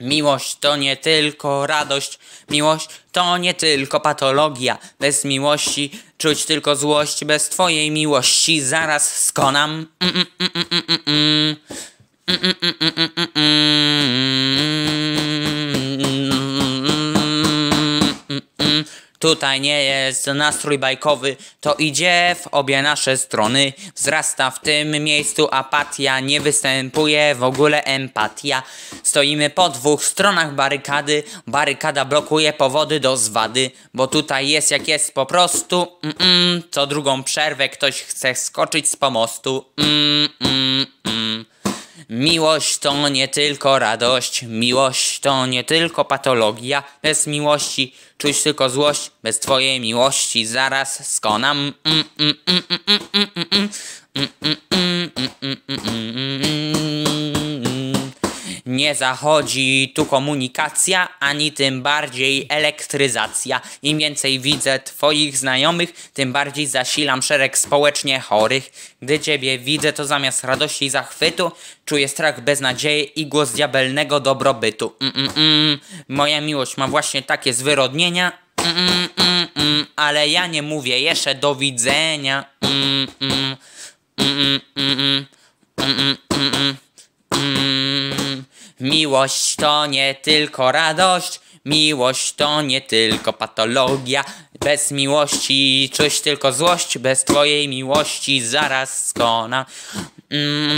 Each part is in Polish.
Miłość to nie tylko radość, miłość to nie tylko patologia. Bez miłości czuć tylko złość, bez twojej miłości zaraz skonam. Mm -mm -mm Tutaj nie jest nastrój bajkowy, to idzie w obie nasze strony. Wzrasta w tym miejscu apatia, nie występuje w ogóle empatia. Stoimy po dwóch stronach barykady, barykada blokuje powody do zwady, bo tutaj jest jak jest po prostu. Mm, mm co drugą przerwę ktoś chce skoczyć z pomostu. Mm, mm. Miłość to nie tylko radość, miłość to nie tylko patologia. Bez miłości czuć tylko złość, bez twojej miłości zaraz skonam. Mm, mm, mm, mm, mm, mm, mm, mm, mm, mm, mm. nie zachodzi tu komunikacja, ani tym bardziej elektryzacja. Im więcej widzę twoich znajomych, tym bardziej zasilam szereg społecznie chorych. Gdy ciebie widzę, to zamiast radości i zachwytu, czuję strach, nadziei i głos diabelnego dobrobytu. Mm, mm, mm. Moja miłość ma właśnie takie zwyrodnienia, mm, mm, mm, mm. ale ja nie mówię jeszcze do widzenia. Mm, mm, mm, mm. Miłość to nie tylko radość, miłość to nie tylko patologia. Bez miłości czuć tylko złość, bez twojej miłości zaraz skona. Mm-mm.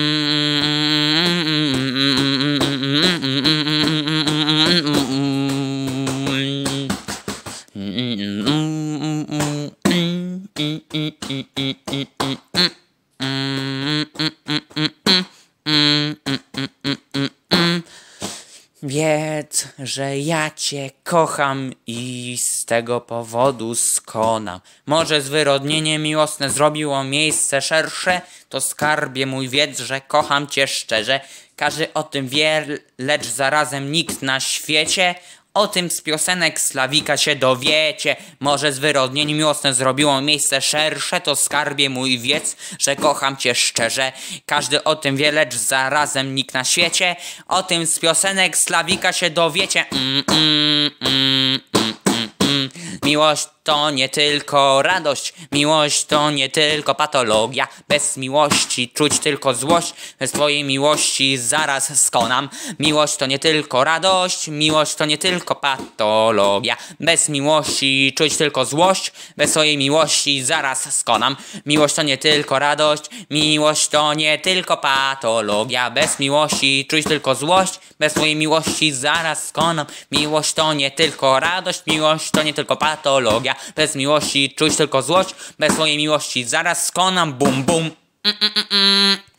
Wiedz, że ja cię kocham i z tego powodu skonam. Może zwyrodnienie miłosne zrobiło miejsce szersze, to skarbie mój wiedz, że kocham cię szczerze. Każdy o tym wie, lecz zarazem nikt na świecie o tym z piosenek Slawika się dowiecie. Może z wyrodnień miłosne zrobiło miejsce szersze, to skarbie mój wiec, że kocham cię szczerze. Każdy o tym wie, lecz zarazem nikt na świecie. O tym z piosenek Slawika się dowiecie. Mm, mm, mm, Miłość to nie tylko radość, miłość to nie tylko patologia. Bez miłości czuć tylko złość, bez twojej miłości zaraz skonam. Miłość to nie tylko radość, miłość to nie tylko patologia. Bez miłości czuć tylko złość, bez swojej miłości zaraz skonam. Miłość to nie tylko radość, miłość to nie tylko patologia. Bez miłości czuć tylko złość, bez swojej miłości zaraz skonam. Miłość to nie tylko radość, miłość to nie tylko patologia. Bez miłości czuć tylko złość. Bez swojej miłości zaraz skonam. Bum, bum. Mm, mm, mm. mm.